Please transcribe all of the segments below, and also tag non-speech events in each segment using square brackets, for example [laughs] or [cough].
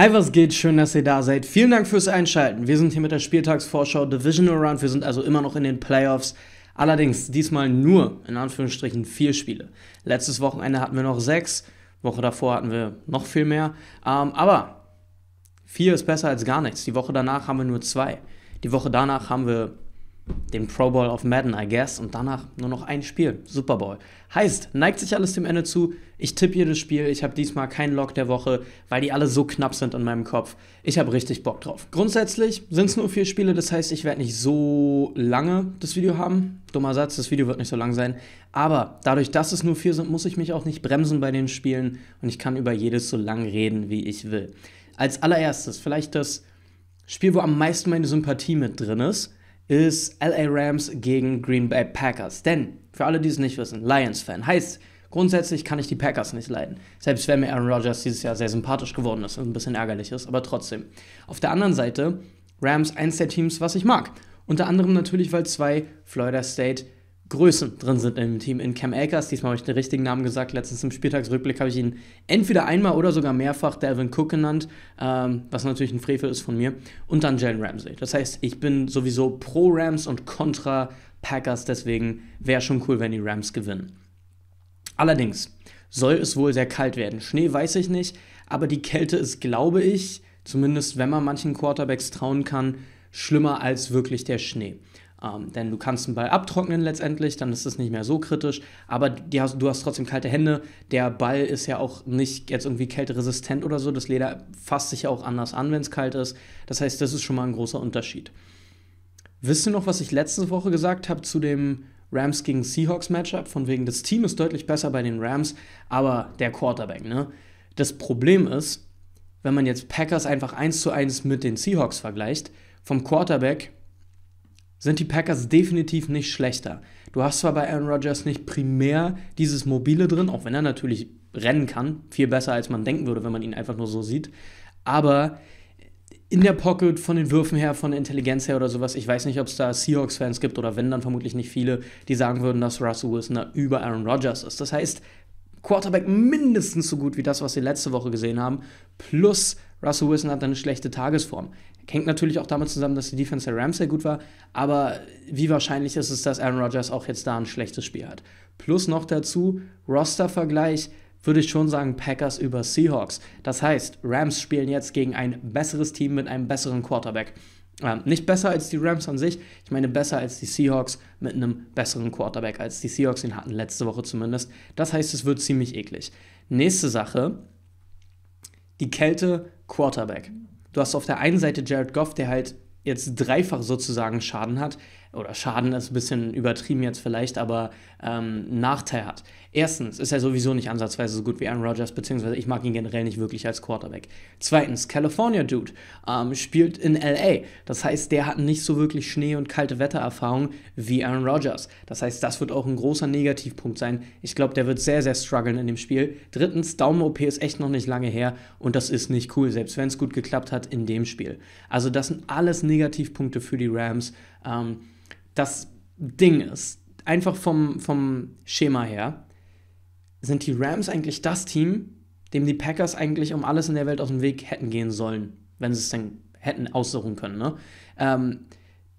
Hi, was geht? Schön, dass ihr da seid. Vielen Dank fürs Einschalten. Wir sind hier mit der Spieltagsvorschau Divisional Round. Wir sind also immer noch in den Playoffs. Allerdings diesmal nur, in Anführungsstrichen, vier Spiele. Letztes Wochenende hatten wir noch sechs. Woche davor hatten wir noch viel mehr. Ähm, aber vier ist besser als gar nichts. Die Woche danach haben wir nur zwei. Die Woche danach haben wir dem Pro Bowl of Madden, I guess, und danach nur noch ein Spiel, Super Bowl. Heißt, neigt sich alles dem Ende zu. Ich tippe jedes Spiel. Ich habe diesmal keinen Lock der Woche, weil die alle so knapp sind in meinem Kopf. Ich habe richtig Bock drauf. Grundsätzlich sind es nur vier Spiele, das heißt, ich werde nicht so lange das Video haben. Dummer Satz, das Video wird nicht so lang sein. Aber dadurch, dass es nur vier sind, muss ich mich auch nicht bremsen bei den Spielen und ich kann über jedes so lang reden, wie ich will. Als allererstes vielleicht das Spiel, wo am meisten meine Sympathie mit drin ist ist LA Rams gegen Green Bay Packers. Denn, für alle, die es nicht wissen, Lions-Fan heißt, grundsätzlich kann ich die Packers nicht leiden. Selbst wenn mir Aaron Rodgers dieses Jahr sehr sympathisch geworden ist und ein bisschen ärgerlich ist, aber trotzdem. Auf der anderen Seite, Rams eins der Teams, was ich mag. Unter anderem natürlich, weil zwei Florida State Größen drin sind im Team. In Cam Akers, diesmal habe ich den richtigen Namen gesagt, letztens im Spieltagsrückblick habe ich ihn entweder einmal oder sogar mehrfach Dalvin Cook genannt, ähm, was natürlich ein Frevel ist von mir, und dann Jalen Ramsey. Das heißt, ich bin sowieso pro Rams und contra Packers, deswegen wäre schon cool, wenn die Rams gewinnen. Allerdings soll es wohl sehr kalt werden. Schnee weiß ich nicht, aber die Kälte ist, glaube ich, zumindest wenn man manchen Quarterbacks trauen kann, schlimmer als wirklich der Schnee. Ähm, denn du kannst den Ball abtrocknen letztendlich, dann ist es nicht mehr so kritisch. Aber hast, du hast trotzdem kalte Hände. Der Ball ist ja auch nicht jetzt irgendwie kälteresistent oder so. Das Leder fasst sich ja auch anders an, wenn es kalt ist. Das heißt, das ist schon mal ein großer Unterschied. Wisst ihr noch, was ich letzte Woche gesagt habe zu dem Rams gegen Seahawks Matchup? Von wegen, das Team ist deutlich besser bei den Rams, aber der Quarterback, ne? Das Problem ist, wenn man jetzt Packers einfach eins zu eins mit den Seahawks vergleicht, vom Quarterback sind die Packers definitiv nicht schlechter. Du hast zwar bei Aaron Rodgers nicht primär dieses Mobile drin, auch wenn er natürlich rennen kann, viel besser als man denken würde, wenn man ihn einfach nur so sieht, aber in der Pocket, von den Würfen her, von der Intelligenz her oder sowas. Ich weiß nicht, ob es da Seahawks-Fans gibt oder wenn, dann vermutlich nicht viele, die sagen würden, dass Russell Wilson da über Aaron Rodgers ist. Das heißt, Quarterback mindestens so gut wie das, was sie letzte Woche gesehen haben. Plus, Russell Wilson hat eine schlechte Tagesform. Hängt natürlich auch damit zusammen, dass die Defense der Rams sehr gut war, aber wie wahrscheinlich ist es, dass Aaron Rodgers auch jetzt da ein schlechtes Spiel hat? Plus noch dazu, Roster-Vergleich würde ich schon sagen Packers über Seahawks. Das heißt, Rams spielen jetzt gegen ein besseres Team mit einem besseren Quarterback. Ähm, nicht besser als die Rams an sich, ich meine besser als die Seahawks mit einem besseren Quarterback, als die Seahawks ihn hatten, letzte Woche zumindest. Das heißt, es wird ziemlich eklig. Nächste Sache, die Kälte Quarterback. Du hast auf der einen Seite Jared Goff, der halt jetzt dreifach sozusagen Schaden hat, oder Schaden ist ein bisschen übertrieben jetzt vielleicht, aber ähm, Nachteil hat. Erstens ist er sowieso nicht ansatzweise so gut wie Aaron Rodgers, beziehungsweise ich mag ihn generell nicht wirklich als Quarterback. Zweitens, California Dude ähm, spielt in LA. Das heißt, der hat nicht so wirklich Schnee- und kalte Wettererfahrung wie Aaron Rodgers. Das heißt, das wird auch ein großer Negativpunkt sein. Ich glaube, der wird sehr, sehr strugglen in dem Spiel. Drittens, Daumen-OP ist echt noch nicht lange her und das ist nicht cool, selbst wenn es gut geklappt hat in dem Spiel. Also, das sind alles Negativpunkte für die Rams. Ähm, das Ding ist, einfach vom, vom Schema her, sind die Rams eigentlich das Team, dem die Packers eigentlich um alles in der Welt aus dem Weg hätten gehen sollen, wenn sie es denn hätten aussuchen können. Ne? Ähm,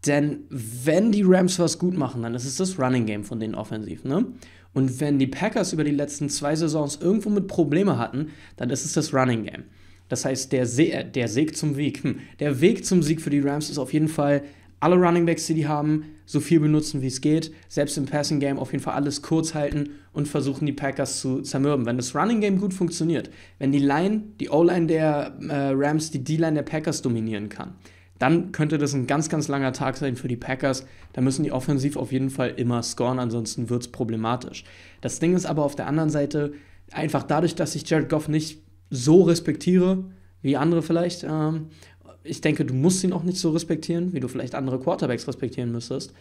denn wenn die Rams was gut machen, dann ist es das Running Game von denen offensiv. Ne? Und wenn die Packers über die letzten zwei Saisons irgendwo mit Probleme hatten, dann ist es das Running Game. Das heißt, der, Se äh, der Sieg zum Weg, hm, der Weg zum Sieg für die Rams ist auf jeden Fall alle Runningbacks, die die haben, so viel benutzen, wie es geht. Selbst im Passing Game auf jeden Fall alles kurz halten und versuchen, die Packers zu zermürben. Wenn das Running Game gut funktioniert, wenn die Line, die O-Line der äh, Rams, die D-Line der Packers dominieren kann, dann könnte das ein ganz, ganz langer Tag sein für die Packers. Da müssen die offensiv auf jeden Fall immer scoren, ansonsten wird es problematisch. Das Ding ist aber auf der anderen Seite, einfach dadurch, dass ich Jared Goff nicht so respektiere, wie andere vielleicht, ähm, ich denke, du musst ihn auch nicht so respektieren, wie du vielleicht andere Quarterbacks respektieren müsstest.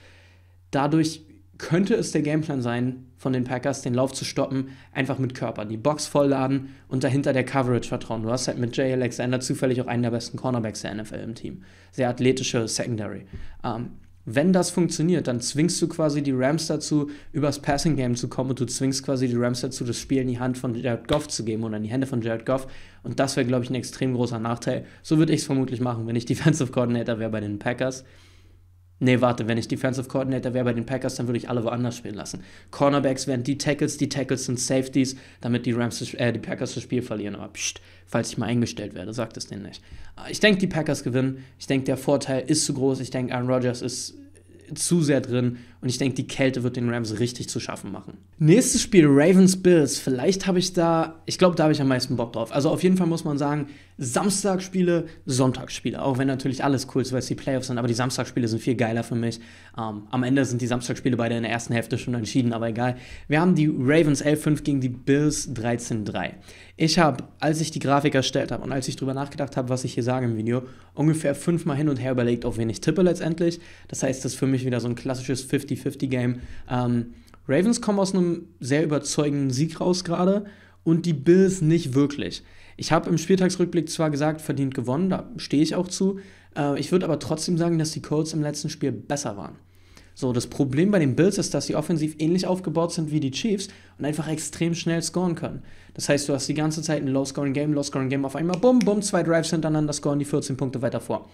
Dadurch könnte es der Gameplan sein, von den Packers den Lauf zu stoppen, einfach mit Körper, die Box vollladen und dahinter der Coverage vertrauen. Du hast halt mit Jay Alexander zufällig auch einen der besten Cornerbacks der NFL im Team. Sehr athletische Secondary. Ähm, wenn das funktioniert, dann zwingst du quasi die Rams dazu, übers Passing Game zu kommen und du zwingst quasi die Rams dazu, das Spiel in die Hand von Jared Goff zu geben oder in die Hände von Jared Goff. Und das wäre, glaube ich, ein extrem großer Nachteil. So würde ich es vermutlich machen, wenn ich [laughs] Defensive Coordinator wäre bei den Packers. Nee, warte, wenn ich Defensive Coordinator wäre bei den Packers, dann würde ich alle woanders spielen lassen. Cornerbacks wären die Tackles, die Tackles sind Safeties, damit die, Rams, äh, die Packers das Spiel verlieren. Aber pst, falls ich mal eingestellt werde, sagt es denen nicht. Ich denke, die Packers gewinnen. Ich denke, der Vorteil ist zu groß. Ich denke, Aaron Rodgers ist zu sehr drin und ich denke, die Kälte wird den Rams richtig zu schaffen machen. Nächstes Spiel, Ravens Bills. Vielleicht habe ich da, ich glaube, da habe ich am meisten Bock drauf. Also auf jeden Fall muss man sagen, Samstagspiele, Sonntagsspiele. Auch wenn natürlich alles cool ist, weil es die Playoffs sind, aber die Samstagspiele sind viel geiler für mich. Ähm, am Ende sind die Samstagspiele beide in der ersten Hälfte schon entschieden, aber egal. Wir haben die Ravens 11-5 gegen die Bills 13-3. Ich habe, als ich die Grafik erstellt habe und als ich darüber nachgedacht habe, was ich hier sage im Video, ungefähr fünfmal hin und her überlegt, auf wen ich tippe letztendlich. Das heißt, das ist für mich wieder so ein klassisches 50 50-50-Game. Ähm, Ravens kommen aus einem sehr überzeugenden Sieg raus gerade und die Bills nicht wirklich. Ich habe im Spieltagsrückblick zwar gesagt, verdient gewonnen, da stehe ich auch zu. Äh, ich würde aber trotzdem sagen, dass die Colts im letzten Spiel besser waren. So, das Problem bei den Bills ist, dass sie offensiv ähnlich aufgebaut sind wie die Chiefs und einfach extrem schnell scoren können. Das heißt, du hast die ganze Zeit ein Low-Scoring-Game, Low-Scoring-Game, auf einmal, bumm, bumm, zwei Drives hintereinander scoren die 14 Punkte weiter vor.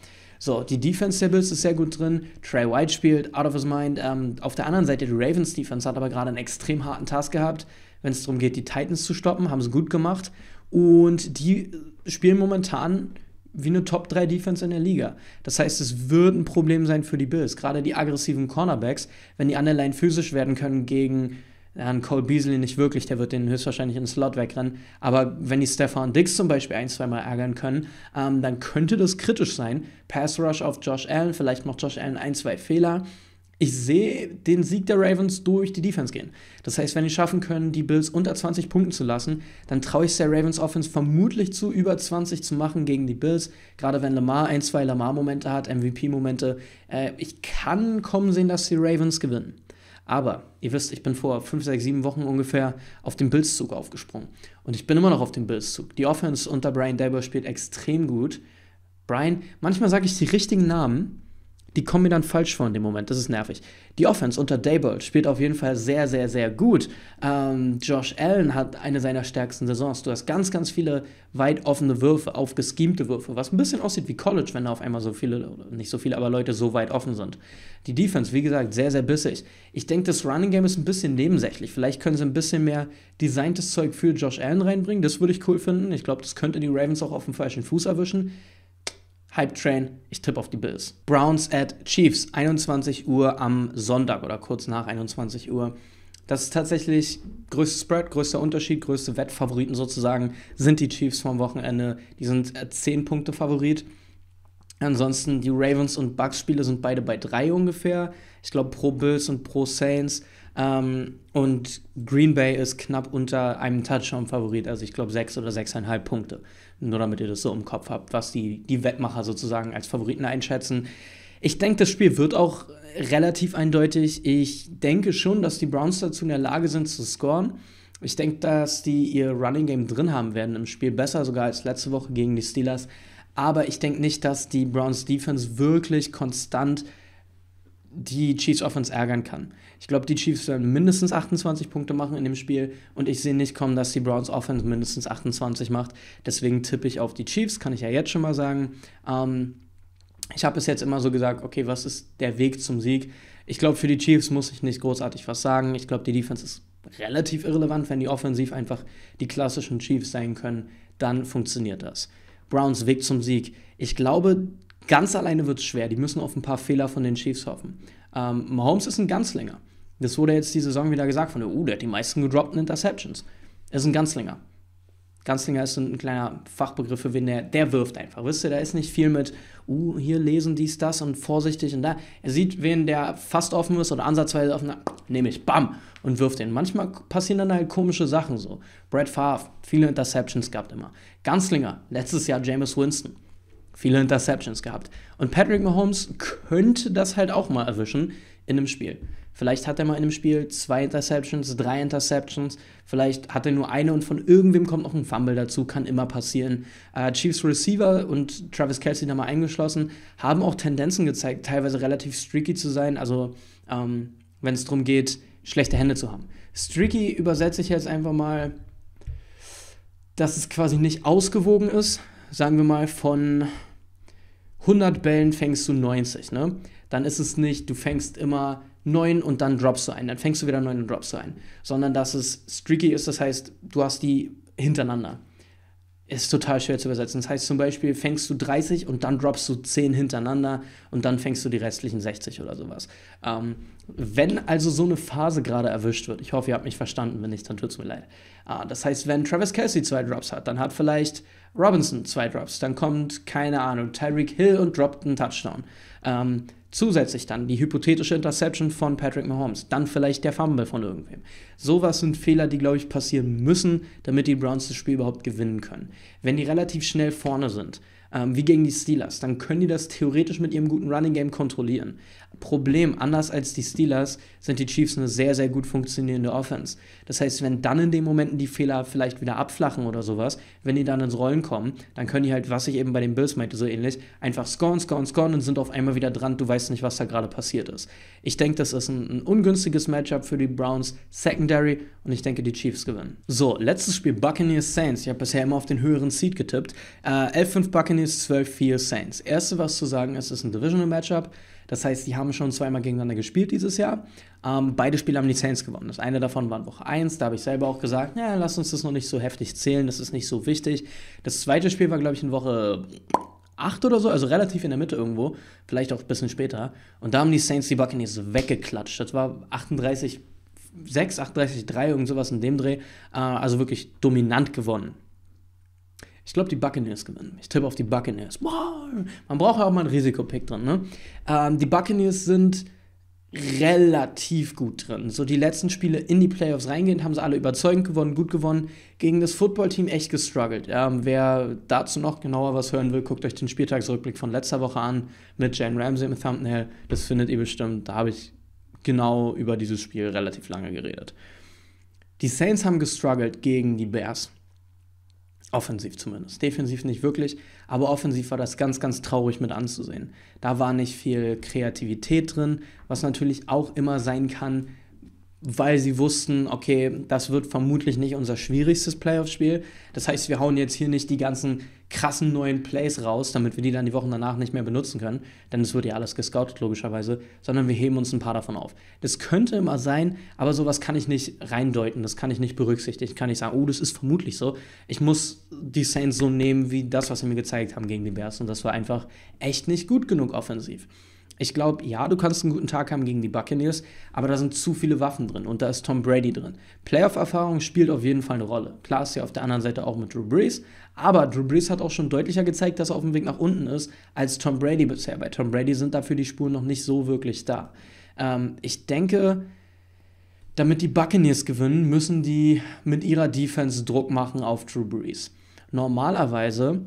So, die Defense der Bills ist sehr gut drin. Trey White spielt out of his mind. Ähm, auf der anderen Seite, die Ravens Defense hat aber gerade einen extrem harten Task gehabt, wenn es darum geht, die Titans zu stoppen, haben es gut gemacht. Und die spielen momentan wie eine Top 3 Defense in der Liga. Das heißt, es wird ein Problem sein für die Bills, gerade die aggressiven Cornerbacks, wenn die an der Line physisch werden können gegen an Cole Beasley nicht wirklich, der wird den höchstwahrscheinlich in den Slot wegrennen. Aber wenn die Stefan Diggs zum Beispiel ein, zweimal ärgern können, ähm, dann könnte das kritisch sein. Pass Rush auf Josh Allen, vielleicht macht Josh Allen ein, zwei Fehler. Ich sehe den Sieg der Ravens durch die Defense gehen. Das heißt, wenn die schaffen können, die Bills unter 20 Punkten zu lassen, dann traue ich es der Ravens Offense vermutlich zu, über 20 zu machen gegen die Bills. Gerade wenn Lamar ein, zwei Lamar-Momente hat, MVP-Momente. Äh, ich kann kommen sehen, dass die Ravens gewinnen. Aber ihr wisst, ich bin vor 5, 6, 7 Wochen ungefähr auf den Bills-Zug aufgesprungen. Und ich bin immer noch auf dem Bills-Zug. Die Offense unter Brian Dable spielt extrem gut. Brian, manchmal sage ich die richtigen Namen die kommen mir dann falsch vor in dem Moment. Das ist nervig. Die Offense unter Daybolt spielt auf jeden Fall sehr, sehr, sehr gut. Ähm, Josh Allen hat eine seiner stärksten Saisons. Du hast ganz, ganz viele weit offene Würfe, aufgeschemte Würfe, was ein bisschen aussieht wie College, wenn da auf einmal so viele, nicht so viele, aber Leute so weit offen sind. Die Defense, wie gesagt, sehr, sehr bissig. Ich denke, das Running Game ist ein bisschen nebensächlich. Vielleicht können sie ein bisschen mehr designtes Zeug für Josh Allen reinbringen. Das würde ich cool finden. Ich glaube, das könnte die Ravens auch auf dem falschen Fuß erwischen. Hype Train, ich tippe auf die Bills. Browns at Chiefs, 21 Uhr am Sonntag oder kurz nach 21 Uhr. Das ist tatsächlich größtes Spread, größter Unterschied, größte Wettfavoriten sozusagen sind die Chiefs vom Wochenende. Die sind 10 äh, Punkte Favorit. Ansonsten die Ravens und Bucks Spiele sind beide bei 3 ungefähr. Ich glaube pro Bills und pro Saints ähm, und Green Bay ist knapp unter einem Touchdown-Favorit, also ich glaube sechs oder sechseinhalb Punkte. Nur damit ihr das so im Kopf habt, was die, die Wettmacher sozusagen als Favoriten einschätzen. Ich denke, das Spiel wird auch relativ eindeutig. Ich denke schon, dass die Browns dazu in der Lage sind zu scoren. Ich denke, dass die ihr Running Game drin haben werden im Spiel, besser sogar als letzte Woche gegen die Steelers. Aber ich denke nicht, dass die Browns Defense wirklich konstant die Chiefs Offense ärgern kann. Ich glaube, die Chiefs werden mindestens 28 Punkte machen in dem Spiel und ich sehe nicht kommen, dass die Browns Offense mindestens 28 macht. Deswegen tippe ich auf die Chiefs, kann ich ja jetzt schon mal sagen. Ähm, ich habe bis jetzt immer so gesagt, okay, was ist der Weg zum Sieg? Ich glaube, für die Chiefs muss ich nicht großartig was sagen. Ich glaube, die Defense ist relativ irrelevant, wenn die offensiv einfach die klassischen Chiefs sein können, dann funktioniert das. Browns Weg zum Sieg. Ich glaube, Ganz alleine wird es schwer. Die müssen auf ein paar Fehler von den Chiefs hoffen. Ähm, Mahomes ist ein Ganzlinger. Das wurde jetzt die Saison wieder gesagt von der U, der hat die meisten gedroppten Interceptions. Er ist ein Ganzlinger. Ganzlinger ist ein kleiner Fachbegriff für wen, der, der wirft einfach. Wisst ihr, da ist nicht viel mit, uh, hier lesen dies, das und vorsichtig und da. Er sieht, wen der fast offen ist oder ansatzweise offen, nehme ich, bam, und wirft den. Manchmal passieren dann halt komische Sachen so. Brad Favre, viele Interceptions gehabt immer. Ganzlinger, letztes Jahr Jameis Winston viele Interceptions gehabt. Und Patrick Mahomes könnte das halt auch mal erwischen in einem Spiel. Vielleicht hat er mal in einem Spiel zwei Interceptions, drei Interceptions, vielleicht hat er nur eine und von irgendwem kommt noch ein Fumble dazu, kann immer passieren. Äh, Chiefs Receiver und Travis Kelsey da mal eingeschlossen, haben auch Tendenzen gezeigt, teilweise relativ streaky zu sein, also ähm, wenn es darum geht, schlechte Hände zu haben. Streaky übersetze ich jetzt einfach mal, dass es quasi nicht ausgewogen ist, sagen wir mal, von 100 Bällen fängst du 90, ne? Dann ist es nicht, du fängst immer 9 und dann droppst du ein, dann fängst du wieder 9 und droppst du ein, sondern dass es streaky ist, das heißt, du hast die hintereinander ist total schwer zu übersetzen. Das heißt zum Beispiel, fängst du 30 und dann droppst du 10 hintereinander und dann fängst du die restlichen 60 oder sowas. Ähm, wenn also so eine Phase gerade erwischt wird, ich hoffe, ihr habt mich verstanden, wenn nicht, dann tut es mir leid. Äh, das heißt, wenn Travis Kelsey zwei Drops hat, dann hat vielleicht Robinson zwei Drops, dann kommt, keine Ahnung, Tyreek Hill und droppt einen Touchdown. Ähm, Zusätzlich dann die hypothetische Interception von Patrick Mahomes, dann vielleicht der Fumble von irgendwem. Sowas sind Fehler, die, glaube ich, passieren müssen, damit die Browns das Spiel überhaupt gewinnen können. Wenn die relativ schnell vorne sind, ähm, wie gegen die Steelers, dann können die das theoretisch mit ihrem guten Running Game kontrollieren. Problem, anders als die Steelers, sind die Chiefs eine sehr, sehr gut funktionierende Offense. Das heißt, wenn dann in den Momenten die Fehler vielleicht wieder abflachen oder sowas, wenn die dann ins Rollen kommen, dann können die halt, was ich eben bei den Bills meinte, so ähnlich, einfach scoren, scoren, scoren und sind auf einmal wieder dran. Du weißt nicht, was da gerade passiert ist. Ich denke, das ist ein, ein ungünstiges Matchup für die Browns Secondary und ich denke, die Chiefs gewinnen. So, letztes Spiel, Buccaneers Saints. Ich habe bisher immer auf den höheren Seed getippt. Äh, 11-5 Buccaneers, 12-4 Saints. Erste, was zu sagen ist, ist ein Divisional Matchup. Das heißt, die haben schon zweimal gegeneinander gespielt dieses Jahr. Ähm, beide Spiele haben die Saints gewonnen. Das eine davon war in Woche 1, da habe ich selber auch gesagt, ja, lass uns das noch nicht so heftig zählen, das ist nicht so wichtig. Das zweite Spiel war, glaube ich, in Woche 8 oder so, also relativ in der Mitte irgendwo, vielleicht auch ein bisschen später. Und da haben die Saints die Buccaneers weggeklatscht. Das war 38 6, 38, 3, irgend sowas in dem Dreh. Äh, also wirklich dominant gewonnen. Ich glaube, die Buccaneers gewinnen. Ich tippe auf die Buccaneers. Wow. Man braucht ja auch mal einen Risikopick drin. Ne? Ähm, die Buccaneers sind relativ gut drin. So die letzten Spiele in die Playoffs reingehend haben sie alle überzeugend gewonnen, gut gewonnen. Gegen das Footballteam echt gestruggelt. Ähm, wer dazu noch genauer was hören will, guckt euch den Spieltagsrückblick von letzter Woche an mit Jane Ramsey im Thumbnail. Das findet ihr bestimmt. Da habe ich genau über dieses Spiel relativ lange geredet. Die Saints haben gestruggelt gegen die Bears. Offensiv zumindest. Defensiv nicht wirklich, aber offensiv war das ganz, ganz traurig mit anzusehen. Da war nicht viel Kreativität drin, was natürlich auch immer sein kann, weil sie wussten, okay, das wird vermutlich nicht unser schwierigstes Playoff-Spiel. Das heißt, wir hauen jetzt hier nicht die ganzen krassen neuen Plays raus, damit wir die dann die Wochen danach nicht mehr benutzen können, denn es wird ja alles gescoutet logischerweise, sondern wir heben uns ein paar davon auf. Das könnte immer sein, aber sowas kann ich nicht reindeuten, das kann ich nicht berücksichtigen, kann ich sagen, oh, das ist vermutlich so. Ich muss die Saints so nehmen wie das, was sie mir gezeigt haben gegen die Bears und das war einfach echt nicht gut genug offensiv. Ich glaube, ja, du kannst einen guten Tag haben gegen die Buccaneers, aber da sind zu viele Waffen drin und da ist Tom Brady drin. Playoff-Erfahrung spielt auf jeden Fall eine Rolle. Klar ist ja auf der anderen Seite auch mit Drew Brees, aber Drew Brees hat auch schon deutlicher gezeigt, dass er auf dem Weg nach unten ist als Tom Brady bisher. Bei Tom Brady sind dafür die Spuren noch nicht so wirklich da. Ähm, ich denke, damit die Buccaneers gewinnen, müssen die mit ihrer Defense Druck machen auf Drew Brees. Normalerweise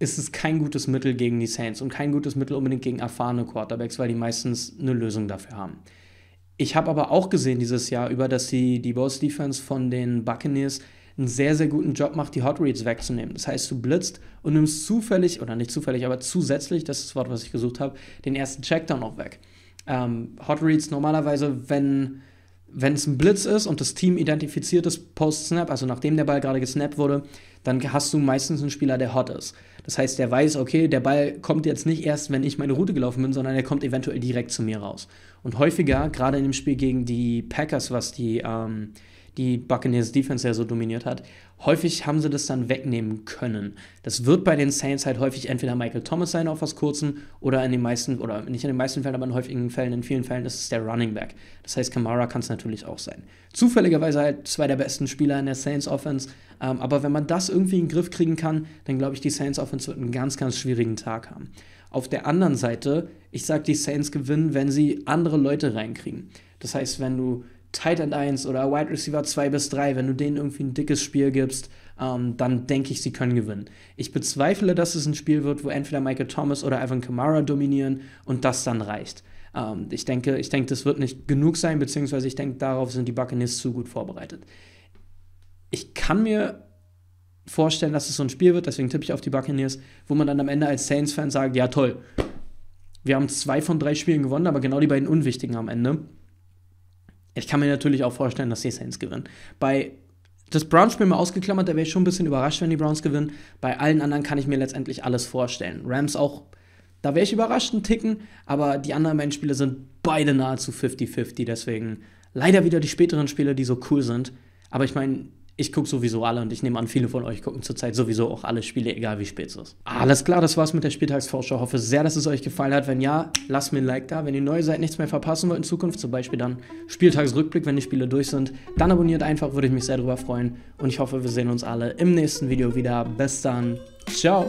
ist es kein gutes Mittel gegen die Saints und kein gutes Mittel unbedingt gegen erfahrene Quarterbacks, weil die meistens eine Lösung dafür haben. Ich habe aber auch gesehen dieses Jahr über, dass die, die Defense von den Buccaneers einen sehr, sehr guten Job macht, die Hot Reads wegzunehmen. Das heißt, du blitzt und nimmst zufällig, oder nicht zufällig, aber zusätzlich, das ist das Wort, was ich gesucht habe, den ersten Checkdown auch weg. Ähm, Hot Reads normalerweise, wenn wenn es ein Blitz ist und das Team identifiziert es post-Snap, also nachdem der Ball gerade gesnappt wurde, dann hast du meistens einen Spieler, der hot ist. Das heißt, der weiß, okay, der Ball kommt jetzt nicht erst, wenn ich meine Route gelaufen bin, sondern er kommt eventuell direkt zu mir raus. Und häufiger, gerade in dem Spiel gegen die Packers, was die ähm, die Buccaneers Defense ja so dominiert hat, häufig haben sie das dann wegnehmen können. Das wird bei den Saints halt häufig entweder Michael Thomas sein auf was kurzem oder in den meisten, oder nicht in den meisten Fällen, aber in häufigen Fällen, in vielen Fällen ist es der Running Back. Das heißt, Kamara kann es natürlich auch sein. Zufälligerweise halt zwei der besten Spieler in der Saints Offense, ähm, aber wenn man das irgendwie in den Griff kriegen kann, dann glaube ich, die Saints Offense wird einen ganz, ganz schwierigen Tag haben. Auf der anderen Seite, ich sage, die Saints gewinnen, wenn sie andere Leute reinkriegen. Das heißt, wenn du Tight End 1 oder Wide Receiver 2 bis 3, wenn du denen irgendwie ein dickes Spiel gibst, ähm, dann denke ich, sie können gewinnen. Ich bezweifle, dass es ein Spiel wird, wo entweder Michael Thomas oder Evan Kamara dominieren und das dann reicht. Ähm, ich, denke, ich denke, das wird nicht genug sein, beziehungsweise ich denke, darauf sind die Buccaneers zu gut vorbereitet. Ich kann mir vorstellen, dass es so ein Spiel wird, deswegen tippe ich auf die Buccaneers, wo man dann am Ende als Saints-Fan sagt, ja toll, wir haben zwei von drei Spielen gewonnen, aber genau die beiden unwichtigen am Ende. Ich kann mir natürlich auch vorstellen, dass die Saints gewinnen. Bei das Browns-Spiel mal ausgeklammert, da wäre ich schon ein bisschen überrascht, wenn die Browns gewinnen. Bei allen anderen kann ich mir letztendlich alles vorstellen. Rams auch, da wäre ich überrascht, einen Ticken, aber die anderen beiden Spiele sind beide nahezu 50-50, deswegen leider wieder die späteren Spiele, die so cool sind. Aber ich meine, ich gucke sowieso alle und ich nehme an, viele von euch gucken zurzeit sowieso auch alle Spiele, egal wie spät es ist. Alles klar, das war's mit der Spieltagsvorschau. Hoffe sehr, dass es euch gefallen hat. Wenn ja, lasst mir ein Like da. Wenn ihr neu seid, nichts mehr verpassen wollt in Zukunft, zum Beispiel dann Spieltagsrückblick, wenn die Spiele durch sind, dann abonniert einfach, würde ich mich sehr darüber freuen. Und ich hoffe, wir sehen uns alle im nächsten Video wieder. Bis dann. Ciao.